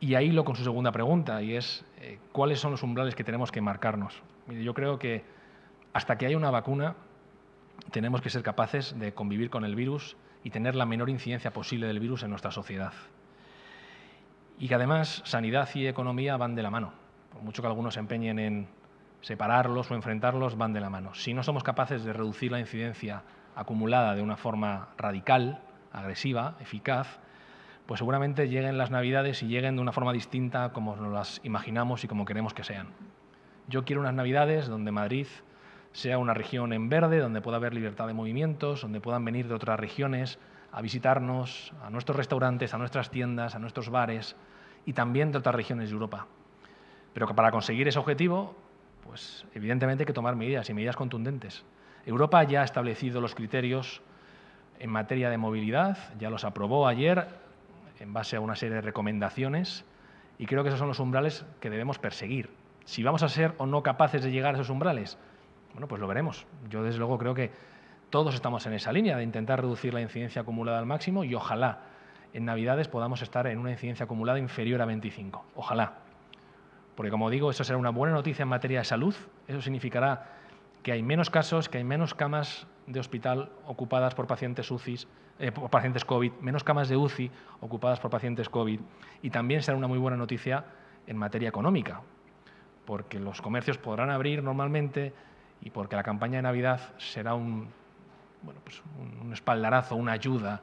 Y ahí lo con su segunda pregunta, y es eh, cuáles son los umbrales que tenemos que marcarnos. yo creo que hasta que haya una vacuna, tenemos que ser capaces de convivir con el virus y tener la menor incidencia posible del virus en nuestra sociedad. Y que además sanidad y economía van de la mano. Por mucho que algunos se empeñen en separarlos o enfrentarlos, van de la mano. Si no somos capaces de reducir la incidencia acumulada de una forma radical, agresiva, eficaz, pues seguramente lleguen las Navidades y lleguen de una forma distinta como nos las imaginamos y como queremos que sean. Yo quiero unas Navidades donde Madrid sea una región en verde, donde pueda haber libertad de movimientos, donde puedan venir de otras regiones a visitarnos, a nuestros restaurantes, a nuestras tiendas, a nuestros bares y también de otras regiones de Europa. Pero para conseguir ese objetivo, pues evidentemente hay que tomar medidas y medidas contundentes. Europa ya ha establecido los criterios en materia de movilidad, ya los aprobó ayer en base a una serie de recomendaciones y creo que esos son los umbrales que debemos perseguir. Si vamos a ser o no capaces de llegar a esos umbrales, bueno, pues lo veremos. Yo desde luego creo que todos estamos en esa línea de intentar reducir la incidencia acumulada al máximo y ojalá en Navidades podamos estar en una incidencia acumulada inferior a 25. Ojalá. Porque como digo, eso será una buena noticia en materia de salud. Eso significará que hay menos casos, que hay menos camas de hospital ocupadas por pacientes UCIs, eh, pacientes COVID, menos camas de UCI ocupadas por pacientes COVID. Y también será una muy buena noticia en materia económica, porque los comercios podrán abrir normalmente y porque la campaña de Navidad será un, bueno, pues un espaldarazo, una ayuda,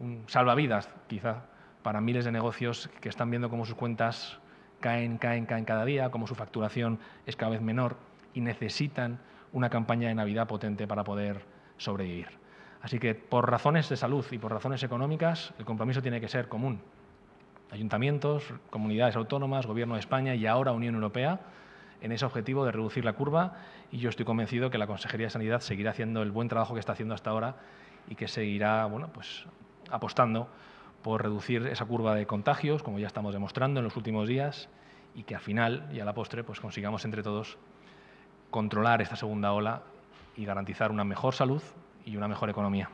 un salvavidas quizá para miles de negocios que están viendo cómo sus cuentas caen, caen, caen cada día, cómo su facturación es cada vez menor y necesitan una campaña de Navidad potente para poder sobrevivir. Así que por razones de salud y por razones económicas, el compromiso tiene que ser común. Ayuntamientos, comunidades autónomas, Gobierno de España y ahora Unión Europea en ese objetivo de reducir la curva y yo estoy convencido que la Consejería de Sanidad seguirá haciendo el buen trabajo que está haciendo hasta ahora y que seguirá bueno, pues, apostando por reducir esa curva de contagios, como ya estamos demostrando en los últimos días, y que al final y a la postre pues, consigamos entre todos controlar esta segunda ola y garantizar una mejor salud y una mejor economía.